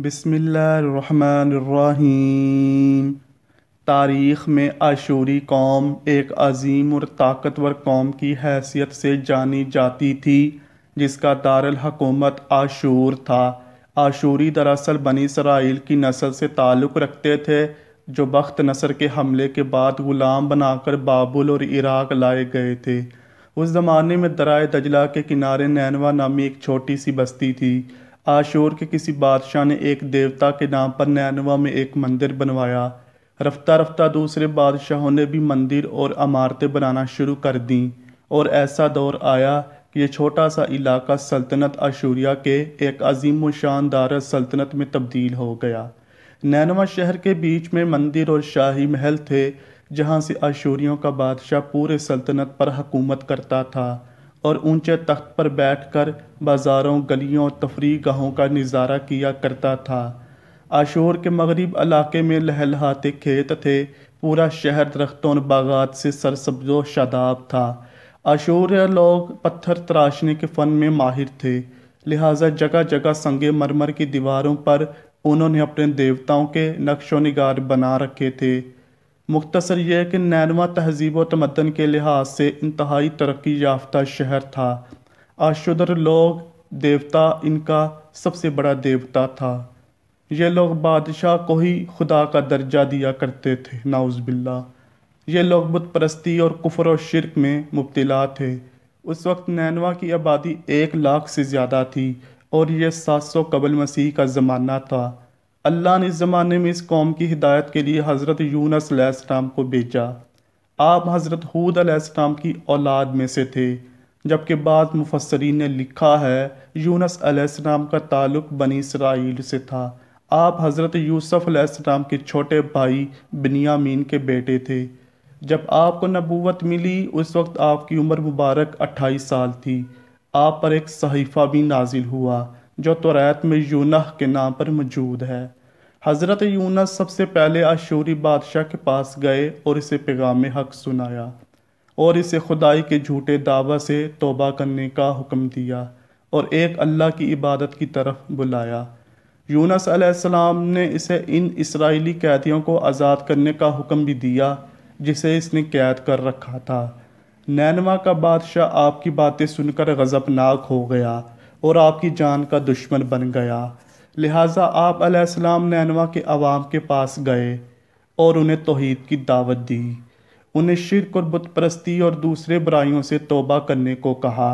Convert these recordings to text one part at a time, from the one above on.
बसमीम तारीख़ में आशूरी कौम एक अजीम और ताकतवर कौम की हैसियत से जानी जाती थी जिसका दारुल हकूमत आशूर था आशूरी दरअसल बनी इसराइल की नस्ल से ताल्लुक़ रखते थे जो बख्त नसर के हमले के बाद ग़ुलाम बनाकर बाबुल और इराक लाए गए थे उस ज़माने में दराए दजला के किनारे नैनवा नामी एक छोटी सी बस्ती थी आशोर के किसी बादशाह ने एक देवता के नाम पर नैनवा में एक मंदिर बनवाया रफ्ता रफ्ता दूसरे बादशाहों ने भी मंदिर और इमारतें बनाना शुरू कर दी और ऐसा दौर आया कि ये छोटा सा इलाका सल्तनत आशूरिया के एक अजीम व शानदार सल्तनत में तब्दील हो गया नैनवा शहर के बीच में मंदिर और शाही महल थे जहाँ से आशूरियों का बादशाह पूरे सल्तनत पर हकूमत करता था और ऊंचे तख्त पर बैठकर बाज़ारों गलियों तफरी गाहों का नज़ारा किया करता था आशोर के मगरब इलाके में लहलहाते खेत थे पूरा शहर दरख्तों और बागात से सरसब्जो शादाब था आशोर लोग पत्थर तराशने के फ़न में माहिर थे लिहाजा जगह जगह संगे मरमर की दीवारों पर उन्होंने अपने देवताओं के नक्शो नगार बना रखे थे मुख्तसर यह कि नैनवा तहजीब व तमदन के लिहाज से इंतहाई तरक्की याफ्ता शहर था आशुदर लोग देवता इनका सबसे बड़ा देवता था ये लोग बादशाह को ही खुदा का दर्जा दिया करते थे नाउज़बिल्ला ये लोग बुत परस्ती और कुफर और शिरक में मुबतला थे उस वक्त नैनवा की आबादी एक लाख से ज़्यादा थी और यह सात सौ कबल मसीह का ज़माना था अल्लाह ने इस ज़माने में इस कौम की हिदायत के लिए हज़रत यूनस अलैहिस्सलाम को भेजा आप हज़रत हूद अलैहिस्सलाम की औलाद में से थे जबकि बाद मुफसरीन ने लिखा है यूनस अलैहिस्सलाम का ताल्लुक़ बनी इसराइल से था आप हज़रत यूसुफ अलैहिस्सलाम के छोटे भाई बिनियामीन के बेटे थे जब आपको नबूवत मिली उस वक्त आपकी उम्र मुबारक अट्ठाईस साल थी आप पर एक सहीफ़ा भी नाजिल हुआ जो तौरात में यूना के नाम पर मौजूद है हज़रत यूना सबसे पहले आशूरी बादशाह के पास गए और इसे पैगाम हक सुनाया और इसे खुदाई के झूठे दावा से तोबा करने का हुक्म दिया और एक अल्लाह की इबादत की तरफ बुलाया यूनस अलैहिस्सलाम ने इसे इन इसराइली कैदियों को आज़ाद करने का हुक्म भी दिया जिसे इसने कैद कर रखा था नैनवा का बादशाह आपकी बातें सुनकर गज़बनाक हो गया और आपकी जान का दुश्मन बन गया लिहाजा आप आसमाम नैनवा के अवाम के पास गए और उन्हें तोहद की दावत दी उन्हें शिरक और बुत और दूसरे बुराइयों से तोबा करने को कहा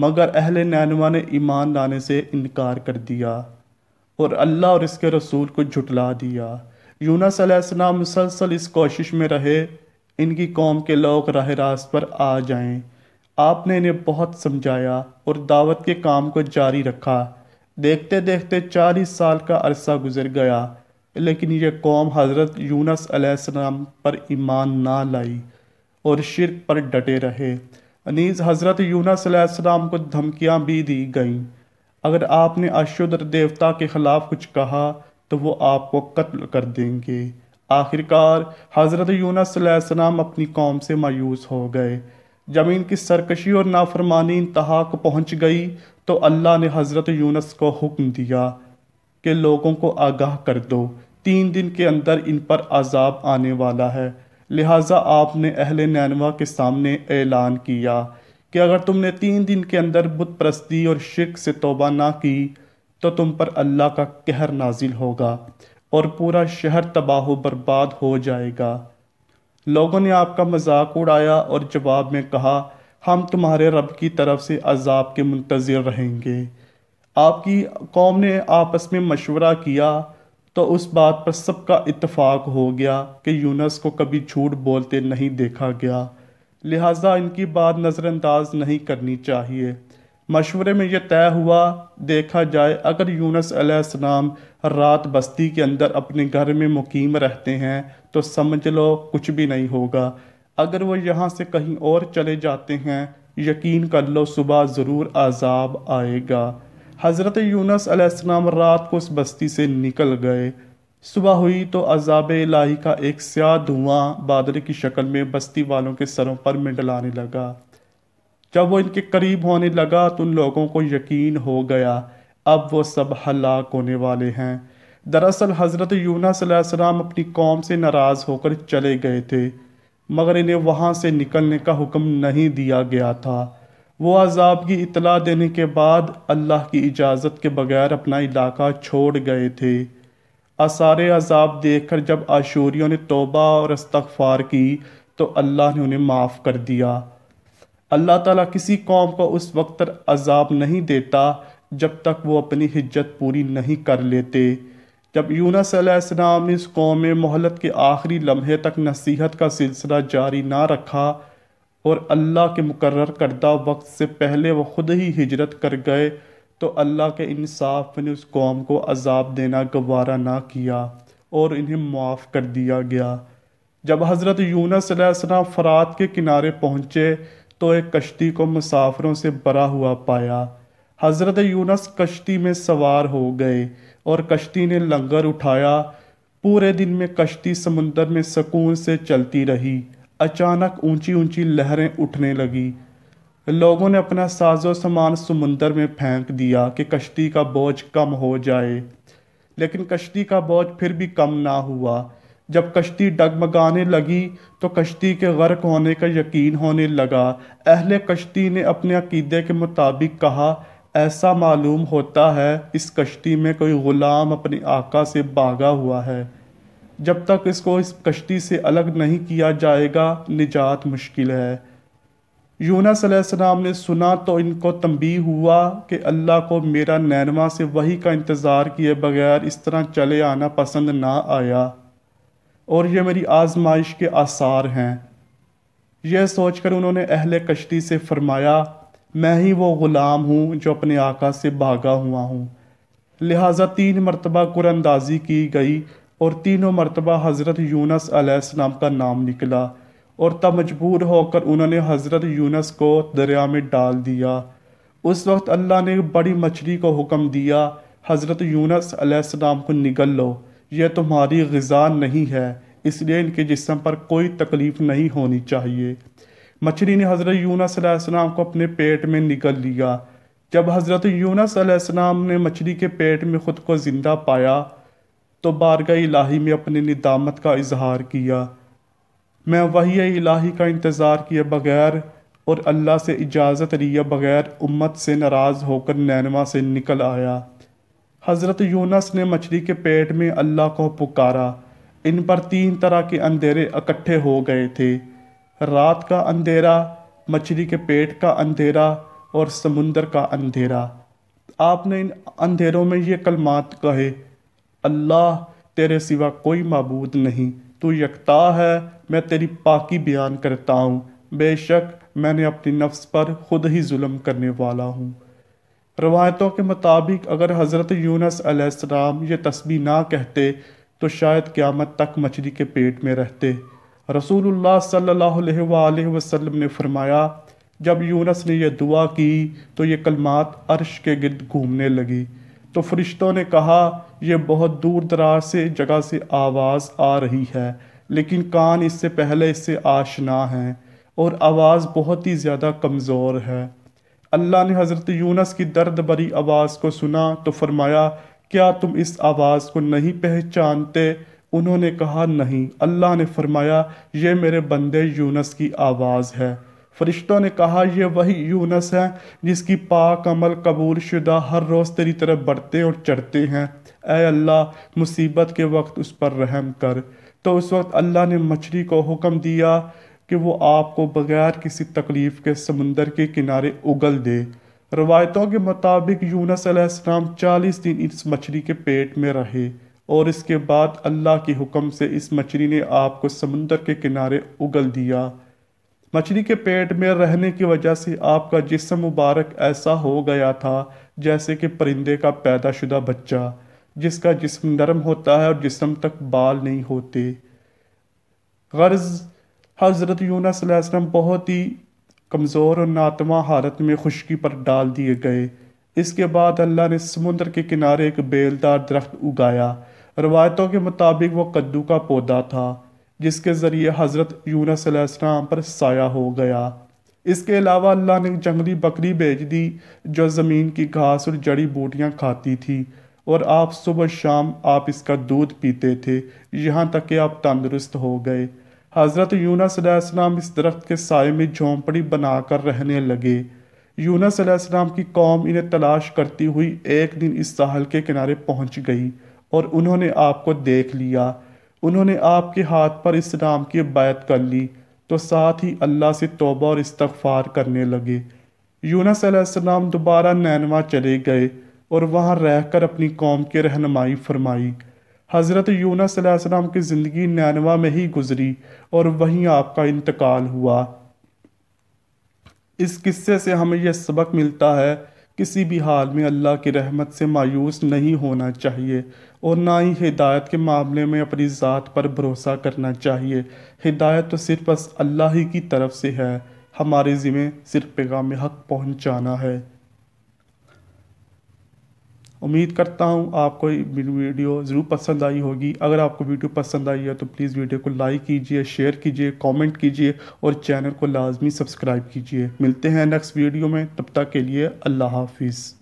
मगर अहल नैनवा ने ईमान लाने से इनकार कर दिया और अल्लाह और इसके रसूल को झुटला दिया यूनस मुसलसल इस कोशिश में रहे इनकी कौम के लोग राह रास्त पर आ जाएं आपने इन्हें बहुत समझाया और दावत के काम को जारी रखा देखते देखते चालीस साल का अरसा गुजर गया लेकिन ये कौम हज़रत यूनस अलैहिस्सलाम पर ईमान ना लाई और शिरक पर डटे रहे अनीस हज़रत यूनस अलैहिस्सलाम को धमकियाँ भी दी गईं अगर आपने अशुद्र देवता के ख़िलाफ़ कुछ कहा तो वो आपको कत्ल कर देंगे आखिरकार हज़रत यूनस अलैहिस्सलाम अपनी कौम से मायूस हो गए ज़मीन की सरकशी और नाफरमानी इंतहा को पहुँच गई तो अल्लाह ने हज़रत यूनस को हुक्म दिया कि लोगों को आगाह कर दो तीन दिन के अंदर इन पर आज़ाब आने वाला है लिहाजा आपने अहल नैनवा के सामने ऐलान किया कि अगर तुमने तीन दिन के अंदर बुत प्रस्ती और शिक से तोबा ना की तो तुम पर अल्लाह का कहर नाजिल होगा और पूरा शहर तबाह बर्बाद हो जाएगा लोगों ने आपका मजाक उड़ाया और जवाब में कहा हम तुम्हारे रब की तरफ से अजाब के मुंतज़र रहेंगे आपकी कौम ने आपस में मशवरा किया तो उस बात पर सबका इतफाक़ हो गया कि यूनस को कभी झूठ बोलते नहीं देखा गया लिहाजा इनकी बात नज़रअंदाज नहीं करनी चाहिए मशवरे में यह तय हुआ देखा जाए अगर यूनस अलैहिस्सलाम रात बस्ती के अंदर अपने घर में मुकीम रहते हैं तो समझ लो कुछ भी नहीं होगा अगर वो यहाँ से कहीं और चले जाते हैं यकीन कर लो सुबह ज़रूर आज़ाब आएगा हज़रत यूनस अलैहिस्सलाम रात को उस बस्ती से निकल गए सुबह हुई तो अजाब इलाही का एक स्याह धुआं बादल की शक्ल में बस्ती वालों के सरों पर मिंडलाने लगा जब वो इनके करीब होने लगा तो उन लोगों को यकीन हो गया अब वो सब हलाक होने वाले हैं दरअसल हज़रत यूना सलाम अपनी कौम से नाराज़ होकर चले गए थे मगर इन्हें वहाँ से निकलने का हुक्म नहीं दिया गया था वो अजाब की इतला देने के बाद अल्लाह की इजाज़त के बगैर अपना इलाका छोड़ गए थे आसारे अजाब देख कर जब आशूरियों ने तोबा और इस्तफ़ार की तो अल्लाह ने उन्हें माफ़ कर दिया अल्लाह ताला किसी कौम को उस वक्त तक अजाब नहीं देता जब तक वो अपनी हिज्जत पूरी नहीं कर लेते जब यूनस अलैहिस्सलाम ने इस कौम मोहलत के आखिरी लम्हे तक नसीहत का सिलसिला जारी ना रखा और अल्लाह के मुकर करदा वक्त से पहले वह ख़ुद ही हिजरत कर गए तो अल्लाह के इंसाफ ने उस कौम को अजाब देना गवारा ना किया और इन्हें माफ़ कर दिया गया जब हज़रत यूनस फ़रात के किनारे पहुँचे तो एक कश्ती को मुसाफरों से भरा हुआ पाया हज़रत यूनस कश्ती में सवार हो गए और कश्ती ने लंगर उठाया पूरे दिन में कश्ती समुंदर में सुकून से चलती रही अचानक ऊंची ऊंची लहरें उठने लगी लोगों ने अपना साजो सामान समुंदर में फेंक दिया कि कश्ती का बोझ कम हो जाए लेकिन कश्ती का बोझ फिर भी कम ना हुआ जब कश्ती डगमगाने लगी तो कश्ती के गर्क होने का यकीन होने लगा अहले कश्ती ने अपने अकीदे के मुताबिक कहा ऐसा मालूम होता है इस कश्ती में कोई ग़ुलाम अपने आका से भागा हुआ है जब तक इसको इस कश्ती से अलग नहीं किया जाएगा निजात मुश्किल है यूनासम ने सुना तो इनको तंबी हुआ कि अल्लाह को मेरा नैनमा से वही का इंतज़ार किए बगैर इस तरह चले आना पसंद ना आया और ये मेरी आजमाइश के आसार हैं यह सोचकर उन्होंने अहले कश्ती से फरमाया मैं ही वो ग़ुलाम हूँ जो अपने आका से भागा हुआ हूँ लिहाजा तीन मरतबा कुरानंदाजी की गई और तीनों मरतबा हज़रत यूनस आसमाम का नाम निकला और तब मजबूर होकर उन्होंने हज़रत यूनस को दरिया में डाल दिया उस वक्त अल्लाह ने बड़ी मछली को हुक्म दिया हज़रत यूनस आसमाम को निगल लो यह तुम्हारी गज़ा नहीं है इसलिए इनके जिसम पर कोई तकलीफ़ नहीं होनी चाहिए मछली ने हज़रत यूनसम को अपने पेट में निकल लिया जब हज़रत यूनसम ने मछली के पेट में ख़ुद को ज़िंदा पाया तो बारगा इलाही में अपनी निदामत का इजहार किया मैं वही इलाही का इंतज़ार किए बगैर और अल्लाह से इजाज़त लिए बगैर उम्मत से नाराज़ होकर नैनवा से निकल आया हज़रत यूनस ने मछली के पेट में अल्लाह को पुकारा इन पर तीन तरह के अंधेरे इकट्ठे हो गए थे रात का अंधेरा मछली के पेट का अंधेरा और समुंदर का अंधेरा आपने इन अंधेरों में ये कलमात कहे अल्लाह तेरे सिवा कोई मबूद नहीं तू यकता है मैं तेरी पाकी बयान करता हूँ बेशक मैंने अपनी नफ्स पर खुद ही जुल्म करने वाला हूँ रवायतों के मुताबिक अगर हज़रत यूनस अलैहिस्सलाम ये तस्बी ना कहते तो शायद क़्यामत तक मछली के पेट में रहते रसूलुल्लाह सल्लल्लाहु अलैहि वसल्लम ने फरमाया जब यूनस ने यह दुआ की तो ये कलमात अर्श के गिरद घूमने लगी तो फरिश्तों ने कहा यह बहुत दूर दराज से जगह से आवाज़ आ रही है लेकिन कान इससे पहले इससे आशना हैं और आवाज़ बहुत ही ज़्यादा कमज़ोर है अल्लाह ने हज़रत यूनस की दर्द भरी आवाज़ को सुना तो फरमाया क्या तुम इस आवाज़ को नहीं पहचानते उन्होंने कहा नहीं अल्लाह ने फरमाया ये मेरे बंदे यूनस की आवाज़ है फरिश्तों ने कहा यह वही यूनस है जिसकी पाक अमल कबूल शुदा हर रोज़ तेरी तरफ बढ़ते और चढ़ते हैं ए अल्लाह मुसीबत के वक्त उस पर रहम कर तो उस वक्त अल्लाह ने मछली को हुक्म दिया कि वो आपको बगैर किसी तकलीफ़ के समंदर के किनारे उगल दे रवायतों के मुताबिक यूनस अलैहिस्सलाम 40 दिन इस मछली के पेट में रहे और इसके बाद अल्लाह के हुक्म से इस मछली ने आपको समंदर के किनारे उगल दिया मछली के पेट में रहने की वजह से आपका जिसम मुबारक ऐसा हो गया था जैसे कि परिंदे का पैदाशुदा बच्चा जिसका जिसम नरम होता है और जिसम तक बाल नहीं होते गर्ज़ हज़रत यूनसम बहुत ही कमज़ोर और नातमा हालत में खुशकी पर डाल दिए गए इसके बाद अल्लाह ने समुंदर के किनारे एक बेलदार दरख्त उगाया रवायतों के मुताबिक वह कद्दू का पौधा था जिसके ज़रिए हज़रत यूनसम पर साया हो गया इसके अलावा अल्लाह ने जंगली बकरी भेज दी जो ज़मीन की घास और जड़ी बूटियाँ खाती थी और आप सुबह शाम आप इसका दूध पीते थे यहाँ तक कि आप तंदुरुस्त हो गए हज़रत यूनसम इस दरख्त के साय में झोंपड़ी बनाकर रहने लगे यूनसम की कौम इन्हें तलाश करती हुई एक दिन इस साहल के किनारे पहुंच गई और उन्होंने आपको देख लिया उन्होंने आपके हाथ पर इस्लाम की बायत कर ली तो साथ ही अल्लाह से तोबा और इस्तफ़ार करने लगे यूनसम दोबारा नैनवा चले गए और वहाँ रहकर अपनी कौम की रहनमाई फरमाई हज़रत यूनसम की ज़िंदगी नैनवा में ही गुजरी और वहीं आपका इंतकाल हुआ इस किस्से से हमें यह सबक मिलता है किसी भी हाल में अल्लाह की रहमत से मायूस नहीं होना चाहिए और ना ही हिदायत के मामले में अपनी ज़ात पर भरोसा करना चाहिए हिदायत तो सिर्फ बस अल्लाह ही की तरफ से है हमारे ज़िम्मे सिर्फ पैगाम हक पहुँचाना है उम्मीद करता हूँ आपको वीडियो ज़रूर पसंद आई होगी अगर आपको वीडियो पसंद आई है तो प्लीज़ वीडियो को लाइक कीजिए शेयर कीजिए कमेंट कीजिए और चैनल को लाजमी सब्सक्राइब कीजिए मिलते हैं नेक्स्ट वीडियो में तब तक के लिए अल्लाह हाफिज़